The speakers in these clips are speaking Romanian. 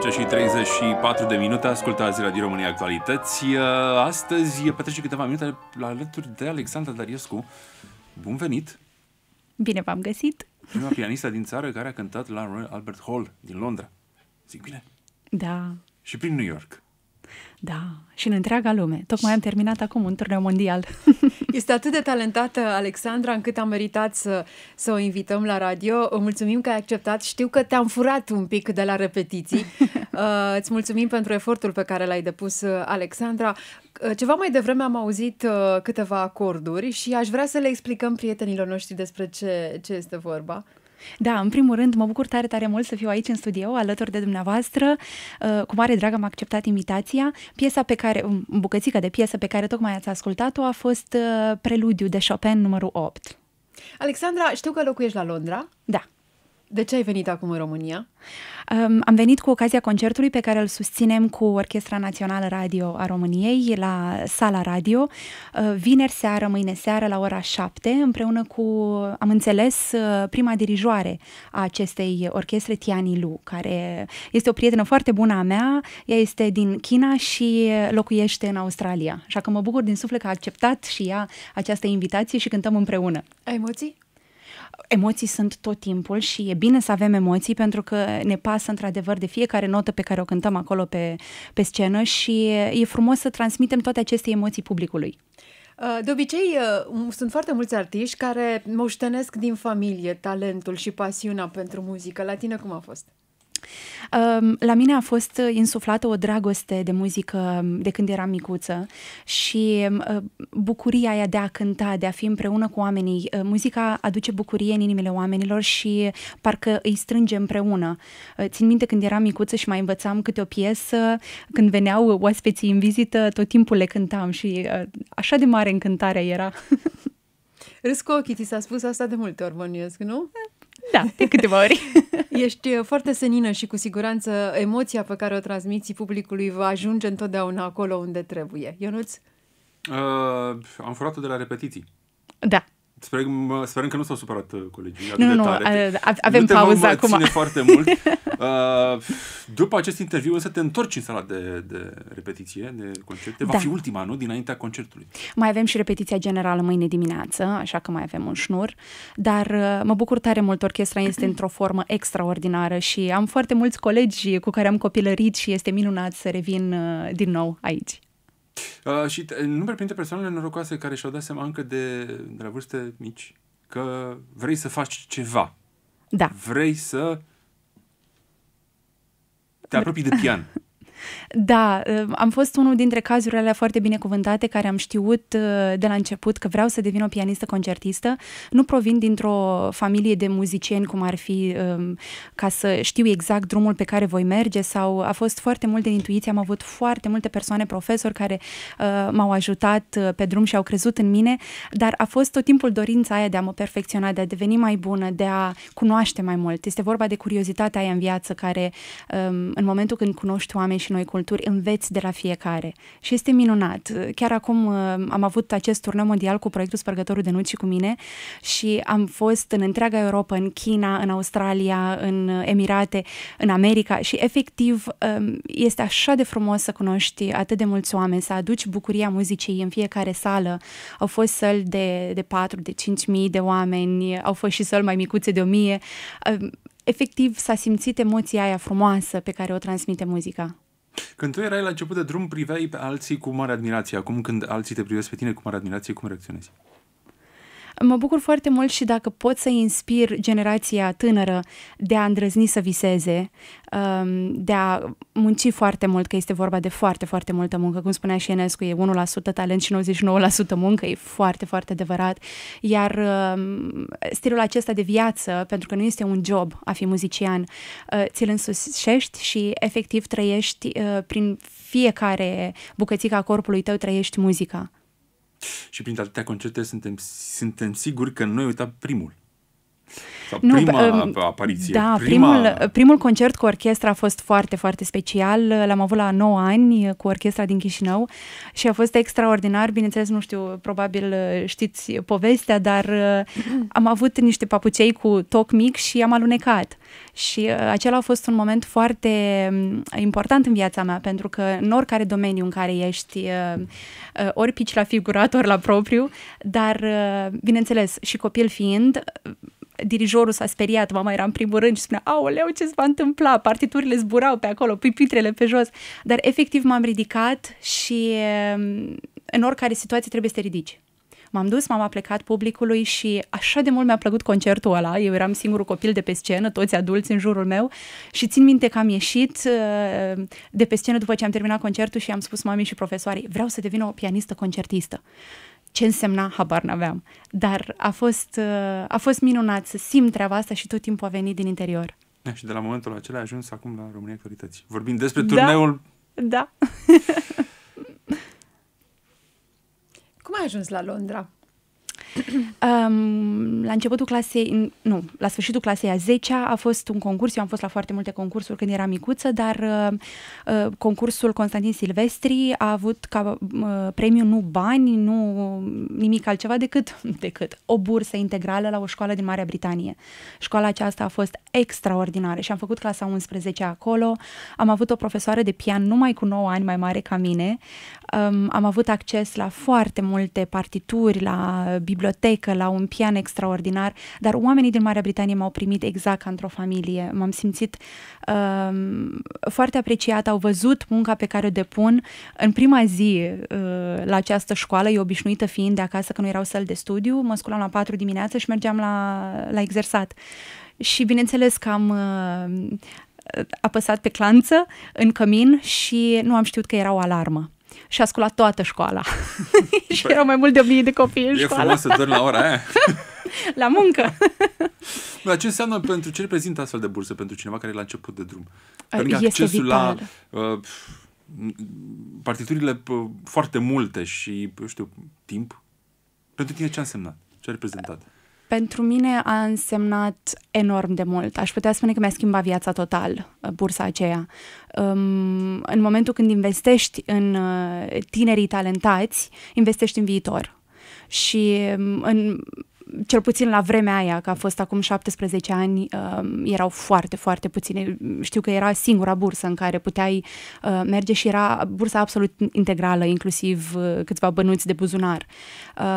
12 și 34 de minute, ascultați Radio România Actualități. Uh, astăzi petrece câteva minute la alături de Alexandra Dariescu. Bun venit! Bine v-am găsit! Prima pianistă din țară care a cântat la Royal Albert Hall din Londra. Zic bine? Da. Și prin New York. Da, și în întreaga lume. Tocmai am terminat acum un turneu mondial. Este atât de talentată Alexandra încât am meritat să, să o invităm la radio. O mulțumim că ai acceptat. Știu că te-am furat un pic de la repetiții. Uh, îți mulțumim pentru efortul pe care l-ai depus, Alexandra. Uh, ceva mai devreme am auzit uh, câteva acorduri și aș vrea să le explicăm prietenilor noștri despre ce, ce este vorba. Da, în primul rând, mă bucur tare, tare mult să fiu aici în studio, alături de dumneavoastră. Uh, cu mare drag am acceptat invitația. Piesa pe care, um, bucățica de piesă pe care tocmai ați ascultat-o a fost uh, Preludiu de Chopin numărul 8. Alexandra, știu că locuiești la Londra. Da. De ce ai venit acum în România? Um, am venit cu ocazia concertului pe care îl susținem cu Orchestra Națională Radio a României la Sala Radio, uh, vineri seară, mâine seară la ora 7, împreună cu, am înțeles, uh, prima dirijoare a acestei orchestre, Tiani Lu, care este o prietenă foarte bună a mea, ea este din China și locuiește în Australia. Așa că mă bucur din suflet că a acceptat și ea această invitație și cântăm împreună. Ai emoții? Emoții sunt tot timpul și e bine să avem emoții pentru că ne pasă într-adevăr de fiecare notă pe care o cântăm acolo pe, pe scenă și e frumos să transmitem toate aceste emoții publicului. Uh, de obicei, uh, sunt foarte mulți artiști care moștenesc din familie talentul și pasiunea pentru muzică. La tine cum a fost? Ehm, la mine a fost insuflată o dragoste de muzică ehm, de când eram micuță și ehm, bucuria aia de a cânta, de a fi împreună cu oamenii. Muzica aduce bucurie în inimile oamenilor și parcă îi strânge împreună. Țin minte când eram micuță și mai învățam câte o piesă, când veneau oaspeții în vizită, tot timpul le cântam și așa de mare încântarea era. Râs cu ochii, ți s-a spus asta de multe ori, bănuiesc, nu? Eh, da, de câteva ori. Ești uh, foarte senină și cu siguranță emoția pe care o transmiți publicului va ajunge întotdeauna acolo unde trebuie. Ionuț? Uh, am furat-o de la repetiții. Da, Sper, sperăm că nu s-au supărat uh, colegii. Nu, nu, tare. avem nu pauză acum. Ține foarte mult. Uh, după acest interviu, însă te întorci în sala de, de repetiție, de concerte. Va da. fi ultima, nu? Dinaintea concertului. Mai avem și repetiția generală mâine dimineață, așa că mai avem un șnur. Dar uh, mă bucur tare mult. Orchestra este într-o formă extraordinară și am foarte mulți colegi cu care am copilărit și este minunat să revin din nou aici. Uh, și numele printre persoanele norocoase care și-au dat seama încă de, de la vârste mici că vrei să faci ceva. Da. Vrei să te apropii de pian. Da, ă, am fost unul dintre cazurile alea foarte binecuvântate care am știut ă, de la început că vreau să devin o pianistă concertistă. Nu provin dintr-o familie de muzicieni cum ar fi ă, ca să știu exact drumul pe care voi merge sau a fost foarte mult de intuiție, am avut foarte multe persoane profesori care m-au ajutat pe drum și au crezut în mine, dar a fost tot timpul dorința aia de a mă perfecționa, de a deveni mai bună, de a cunoaște mai mult. Este vorba de curiozitatea aia în viață care în momentul când cunoști oameni și și noi culturi, înveți de la fiecare. Și este minunat. Chiar acum uh, am avut acest turneu mondial cu proiectul Spărgătorul de Nuci și cu mine și am fost în întreaga Europa, în China, în Australia, în Emirate, în America și efectiv um, este așa de frumos să cunoști atât de mulți oameni, să aduci bucuria muzicii în fiecare sală. Au fost săli de, de 4, de 5 mii de oameni, au fost și săli mai micuțe de o mie um, efectiv s-a simțit emoția aia frumoasă pe care o transmite muzica. Când tu erai la început de drum, priveai pe alții cu mare admirație. Acum când alții te privesc pe tine cu mare admirație, cum reacționezi? Mă bucur foarte mult și dacă pot să inspir generația tânără de a îndrăzni să viseze, um, de a munci foarte mult, că este vorba de foarte, foarte multă muncă. Cum spunea și Enescu, e 1% talent și 99% muncă, e foarte, foarte adevărat. Iar um, stilul acesta de viață, pentru că nu este un job a fi muzician, uh, ți-l însușești și efectiv trăiești uh, prin fiecare bucățică a corpului tău, trăiești muzica. Și prin atâtea concerte suntem, suntem siguri că noi uitat primul. Sau nu, prima um, apariție. Da, prima... Primul, primul concert cu orchestra a fost foarte, foarte special. L-am avut la 9 ani cu orchestra din Chișinău și a fost extraordinar. Bineînțeles, nu știu, probabil uh, știți povestea, dar uh, am avut niște papucei cu toc mic și am alunecat. Și uh, acela a fost un moment foarte um, important în viața mea, pentru că în oricare domeniu în care ești, ori pici la figurat, ori la propriu, dar, bineînțeles, și copil fiind, dirijorul s-a speriat, mama era în primul rând și spunea, aoleu, ce se va întâmpla? Partiturile zburau pe acolo, pipitrele pe jos. Dar efectiv m-am ridicat și ehm, în oricare situație trebuie să te ridici. M-am dus, m-am aplecat publicului și așa de mult mi-a plăcut concertul ăla. Eu eram singurul copil de pe scenă, toți adulți în jurul meu și țin minte că am ieșit ehm, de pe scenă după ce am terminat concertul și am spus mamei și profesoarei, vreau să devin o pianistă concertistă ce însemna, habar n-aveam. Dar a fost, uh, a fost minunat să simt treaba asta și tot timpul a venit din interior. Da, și de la momentul acela a ajuns acum la România Actualități. Vorbim da. despre turneul... Da. da. Cum ai ajuns la Londra? Um, la începutul clasei, nu, la sfârșitul clasei a 10 -a, a fost un concurs, eu am fost la foarte multe concursuri când eram micuță, dar uh, uh, concursul Constantin Silvestri a avut ca uh, premiu nu bani, nu nimic altceva decât, decât o bursă integrală la o școală din Marea Britanie. Școala aceasta a fost extraordinară și am făcut clasa 11 acolo. Am avut o profesoară de pian numai cu 9 ani mai mare ca mine, Um, am avut acces la foarte multe partituri, la bibliotecă, la un pian extraordinar, dar oamenii din Marea Britanie m-au primit exact ca într-o familie. M-am simțit um, foarte apreciat, au văzut munca pe care o depun în prima zi uh, la această școală, eu obișnuită fiind de acasă că nu erau săl de studiu, mă sculam la 4 dimineața și mergeam la, la exersat. Și bineînțeles că am... Uh, apăsat pe clanță în cămin și nu am știut că era o alarmă și a sculat toată școala. Păi, și erau mai mult de 1000 de copii în e școală. E frumos să dormi la ora aia. la muncă. Dar ce înseamnă pentru ce reprezintă astfel de burse pentru cineva care e la început de drum? Pentru este accesul vital. la uh, partiturile foarte multe și, eu știu, timp. Pentru tine ce a însemnat? Ce a reprezentat? Pentru mine a însemnat enorm de mult. Aș putea spune că mi-a schimbat viața total uh, bursa aceea. Um, în momentul când investești în uh, tinerii talentați, investești în viitor. Și um, în, cel puțin la vremea aia, că a fost acum 17 ani, um, erau foarte, foarte puține. Știu că era singura bursă în care puteai uh, merge și era bursa absolut integrală, inclusiv uh, câțiva bănuți de buzunar.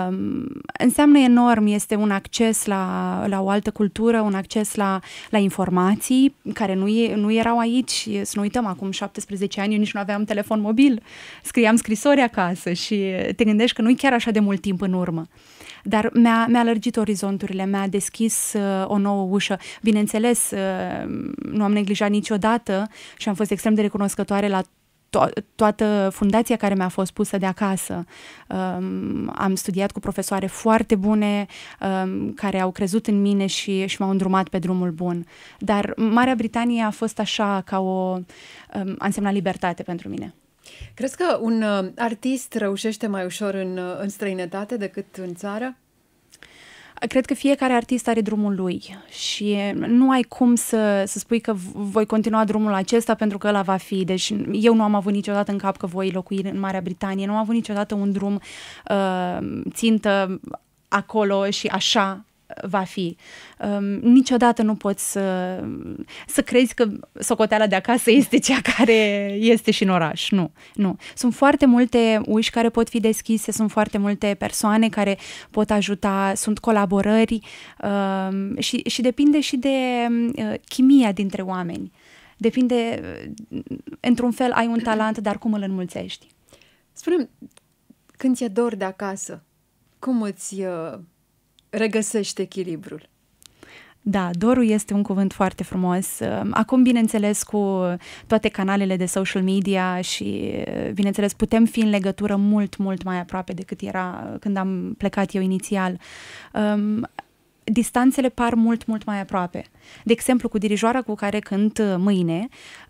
Um, înseamnă enorm, este un acces la, la o altă cultură, un acces la, la informații care nu, e, nu erau aici. Să nu uităm, acum 17 ani eu nici nu aveam telefon mobil, scriam scrisori acasă și te gândești că nu-i chiar așa de mult timp în urmă dar mi-a, mi-a lărgit orizonturile, mi-a deschis uh, o nouă ușă. Bineînțeles, uh, nu am neglijat niciodată și am fost extrem de recunoscătoare la to- toată fundația care mi-a fost pusă de acasă. Um, am studiat cu profesoare foarte bune um, care au crezut în mine și, și m-au îndrumat pe drumul bun. Dar Marea Britanie a fost așa ca o... Um, a însemnat libertate pentru mine. Crezi că un uh, artist reușește mai ușor în, uh, în străinătate decât în țară? Cred că fiecare artist are drumul lui și nu ai cum să, să spui că voi continua drumul acesta pentru că ăla va fi. Deci eu nu am avut niciodată în cap că voi locui în Marea Britanie, nu am avut niciodată un drum uh, țintă acolo și așa va fi. Um, niciodată nu poți să, să crezi că socoteala de acasă este cea care este și în oraș. Nu, nu. Sunt foarte multe uși care pot fi deschise, sunt foarte multe persoane care pot ajuta, sunt colaborări um, și, și depinde și de uh, chimia dintre oameni. Depinde, uh, într-un fel ai un talent, dar cum îl înmulțești? Spune-mi, când ți-e dor de acasă, cum îți uh, regăsești echilibrul. Da, dorul este un cuvânt foarte frumos. Acum, bineînțeles, cu toate canalele de social media și, bineînțeles, putem fi în legătură mult, mult mai aproape decât era când am plecat eu inițial. Um, distanțele par mult, mult mai aproape. De exemplu, cu dirijoara cu care cânt mâine,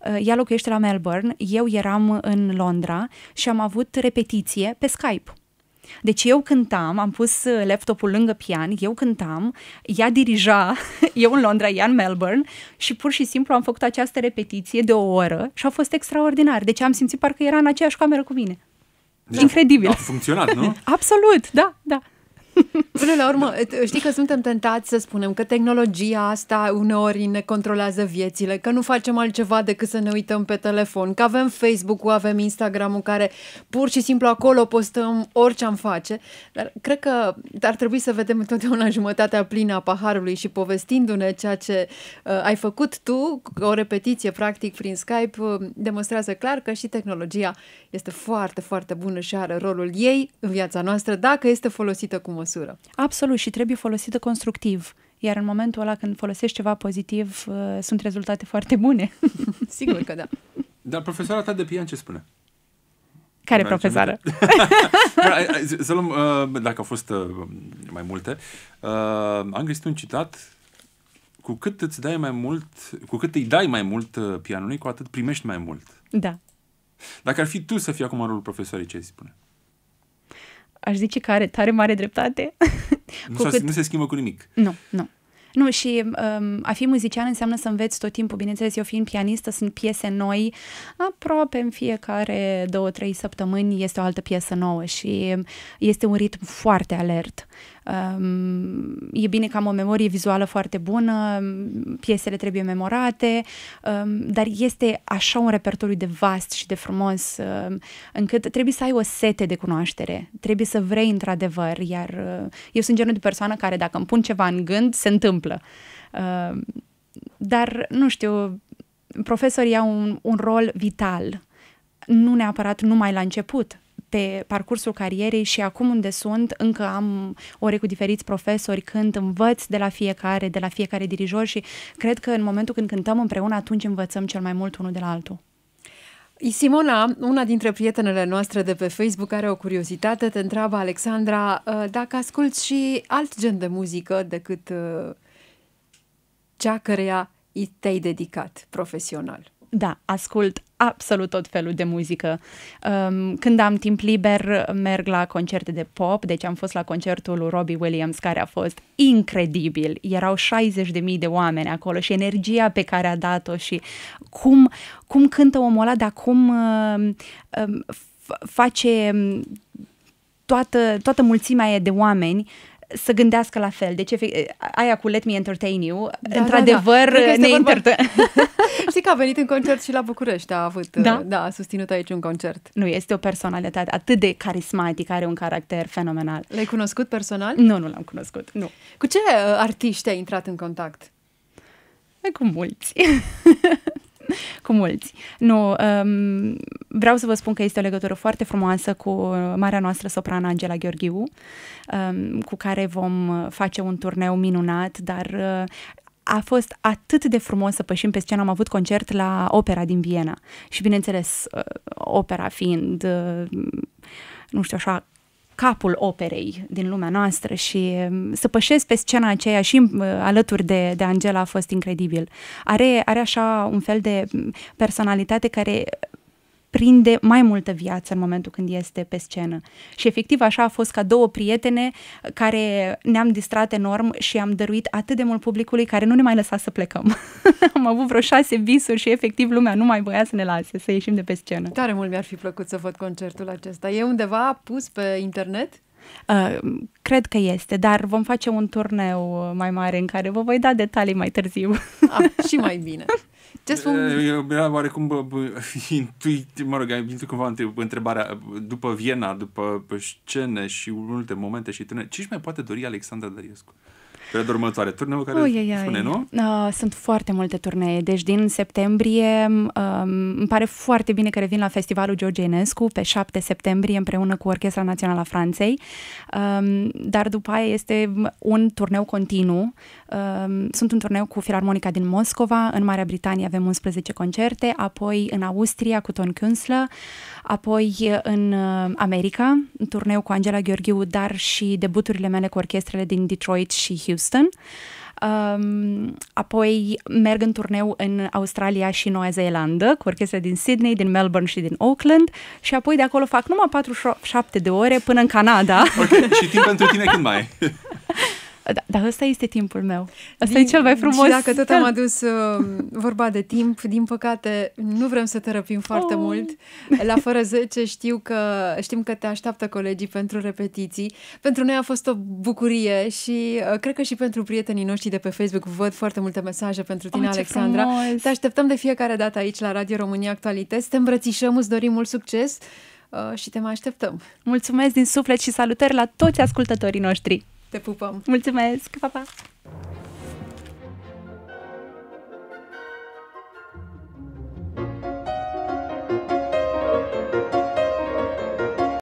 uh, ea locuiește la Melbourne, eu eram în Londra și am avut repetiție pe Skype. Deci eu cântam, am pus uh, laptopul lângă pian, eu cântam, ea dirija, eu în Londra, ea în Melbourne și pur și simplu am făcut această repetiție de o oră și a fost extraordinar. Deci am simțit parcă era în aceeași cameră cu mine. Deci Incredibil. A funcționat, nu? Absolut, da, da. Până la urmă, da. știi că suntem tentați să spunem că tehnologia asta uneori ne controlează viețile, că nu facem altceva decât să ne uităm pe telefon, că avem Facebook-ul, avem Instagram-ul, care pur și simplu acolo postăm orice am face, dar cred că ar trebui să vedem întotdeauna jumătatea plină a paharului și povestindu-ne ceea ce uh, ai făcut tu, o repetiție practic prin Skype, uh, demonstrează clar că și tehnologia este foarte, foarte bună și are rolul ei în viața noastră dacă este folosită cu măsură măsură. Absolut și trebuie folosită constructiv. Iar în momentul ăla când folosești ceva pozitiv, uh, sunt rezultate foarte bune. Sigur că da. Dar profesoara ta de pian ce spune? Care profesoară? Să luăm, uh, dacă au fost uh, mai multe, am găsit un citat cu cât îți dai mai mult, cu cât îi dai mai mult pianului, cu atât primești mai mult. Da. Dacă ar fi tu să fii acum în rolul profesorii, ce ai spune? aș zice că are tare mare dreptate. Nu, cu cât... nu se schimbă cu nimic. Nu, nu. Nu, și um, a fi muzician înseamnă să înveți tot timpul. Bineînțeles, eu fiind pianistă, sunt piese noi aproape în fiecare două, trei săptămâni este o altă piesă nouă și este un ritm foarte alert e bine că am o memorie vizuală foarte bună, piesele trebuie memorate, dar este așa un repertoriu de vast și de frumos încât trebuie să ai o sete de cunoaștere, trebuie să vrei într-adevăr, iar uh, eu sunt genul de persoană care dacă îmi pun ceva în gând, se întâmplă. Dar, nu știu, profesorii au un, un rol vital, nu neapărat numai la început, pe parcursul carierei și acum unde sunt, încă am ore cu diferiți profesori, când învăț de la fiecare, de la fiecare dirijor și cred că în momentul când cântăm împreună, atunci învățăm cel mai mult unul de la altul. Simona, una dintre prietenele noastre de pe Facebook, are o curiozitate. Te întreabă, Alexandra, ă, dacă asculți și alt gen de muzică decât ă, cea căreia te-ai dedicat profesional. Da, ascult absolut tot felul de muzică. Um, când am timp liber, merg la concerte de pop, deci am fost la concertul lui Robbie Williams, care a fost incredibil. Erau 60.000 de oameni acolo și energia pe care a dat-o și cum, cum cântă omul ăla, dar cum uh, um, face um, toată, toată mulțimea e de oameni să gândească la fel. Deci, aia cu Let Me Entertain You, da, da într-adevăr, da, da. ne intertă. Știi că a venit în concert și la București, a avut, da? da, a susținut aici un concert. Nu, este o personalitate atât de carismatică, are un caracter fenomenal. L-ai cunoscut personal? Nu, nu l-am cunoscut, nu. Cu ce uh, artiști ai intrat în contact? Păi cu mulți. cu mulți. Nu, um, vreau să vă spun că este o legătură foarte frumoasă cu marea noastră soprană Angela Gheorghiu, um, cu care vom face un turneu minunat, dar uh, a fost atât de frumos să pășim pe scenă. Am avut concert la opera din Viena și, bineînțeles, uh, opera fiind, uh, nu știu, așa, capul operei din lumea noastră și um, să pășesc pe scena aceea și uh, alături de, de Angela a fost incredibil. Are, are așa un fel de mm, personalitate care prinde mai multă viață în momentul când este pe scenă. Și efectiv așa a fost ca două prietene care ne-am distrat enorm și am dăruit atât de mult publicului care nu ne mai lăsa să plecăm. am avut vreo șase visuri și efectiv lumea nu mai voia să ne lase, să ieșim de pe scenă. Tare mult mi-ar fi plăcut să văd concertul acesta. E undeva pus pe internet? Uh, cred că este, dar vom face un turneu mai mare în care vă voi da detalii mai târziu. Ah, și mai bine. Ce spun? Era oarecum bă, bă, intuit, mă rog, ai intuit cumva întrebarea după Viena, după scene și multe momente și tine, Ce-și mai poate dori Alexandra Dăriescu? Uh, Perioada următoare, turneul care ui, ui, spune, nu? Uh, sunt foarte multe turnee, deci din septembrie uh, îmi pare foarte bine că revin la Festivalul Enescu pe 7 septembrie împreună cu Orchestra Națională a Franței, dar după aia este un turneu continuu. sunt un turneu cu Filarmonica din Moscova, în Marea Britanie avem 11 concerte, apoi în Austria cu Ton Künzle, apoi în America, un turneu cu Angela Gheorghiu, dar și debuturile mele cu orchestrele din Detroit și Houston Houston. Um, apoi merg în turneu în Australia și Noua Zeelandă cu orchestra din Sydney, din Melbourne și din Auckland și apoi de acolo fac numai 47 de ore până în Canada. Okay. și timp pentru tine când mai Da, dar ăsta este timpul meu. Asta din, e cel mai frumos. Și dacă tot am adus uh, vorba de timp, din păcate nu vrem să te răpim foarte oh. mult. La fără 10 știu că, știm că te așteaptă colegii pentru repetiții. Pentru noi a fost o bucurie și uh, cred că și pentru prietenii noștri de pe Facebook văd foarte multe mesaje pentru tine, oh, Alexandra. Frumos. Te așteptăm de fiecare dată aici la Radio România Actualități. Te îmbrățișăm, îți dorim mult succes uh, și te mai așteptăm. Mulțumesc din suflet și salutări la toți ascultătorii noștri! Te pupăm! Mulțumesc! Pa, pa!